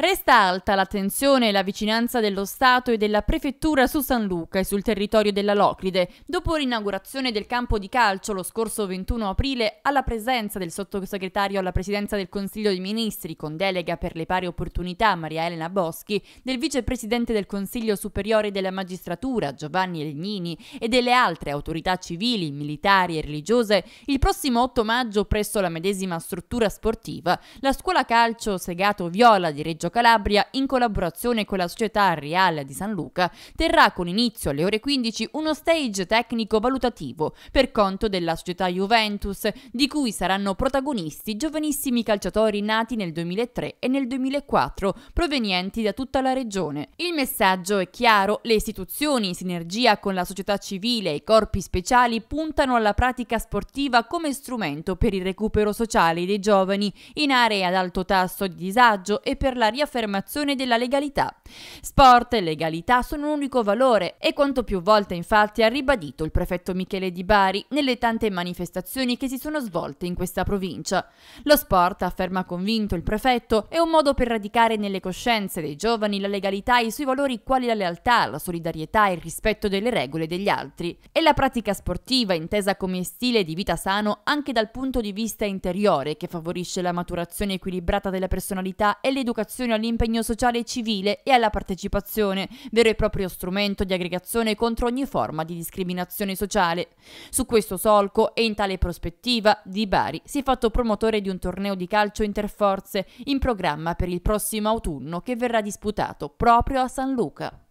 Resta alta l'attenzione e la vicinanza dello Stato e della Prefettura su San Luca e sul territorio della Locride, dopo l'inaugurazione del campo di calcio lo scorso 21 aprile alla presenza del sottosegretario alla Presidenza del Consiglio dei Ministri con delega per le pari opportunità Maria Elena Boschi, del vicepresidente del Consiglio Superiore della Magistratura Giovanni Legnini e delle altre autorità civili, militari e religiose, il prossimo 8 maggio presso la medesima struttura sportiva, la scuola calcio Segato Viola di Reggio Calabria, in collaborazione con la Società Reale di San Luca, terrà con inizio alle ore 15 uno stage tecnico valutativo per conto della Società Juventus, di cui saranno protagonisti giovanissimi calciatori nati nel 2003 e nel 2004, provenienti da tutta la regione. Il messaggio è chiaro, le istituzioni in sinergia con la società civile e i corpi speciali puntano alla pratica sportiva come strumento per il recupero sociale dei giovani in aree ad alto tasso di disagio e per la riaffermazione della legalità. Sport e legalità sono un unico valore e quanto più volte infatti ha ribadito il prefetto Michele Di Bari nelle tante manifestazioni che si sono svolte in questa provincia. Lo sport, afferma convinto il prefetto, è un modo per radicare nelle coscienze dei giovani la legalità e i suoi valori quali la lealtà, la solidarietà e il rispetto delle regole degli altri. È la pratica sportiva, intesa come stile di vita sano anche dal punto di vista interiore, che favorisce la maturazione equilibrata della personalità e l'educazione istruzione all'impegno sociale e civile e alla partecipazione, vero e proprio strumento di aggregazione contro ogni forma di discriminazione sociale. Su questo solco e in tale prospettiva, Di Bari si è fatto promotore di un torneo di calcio interforze in programma per il prossimo autunno che verrà disputato proprio a San Luca.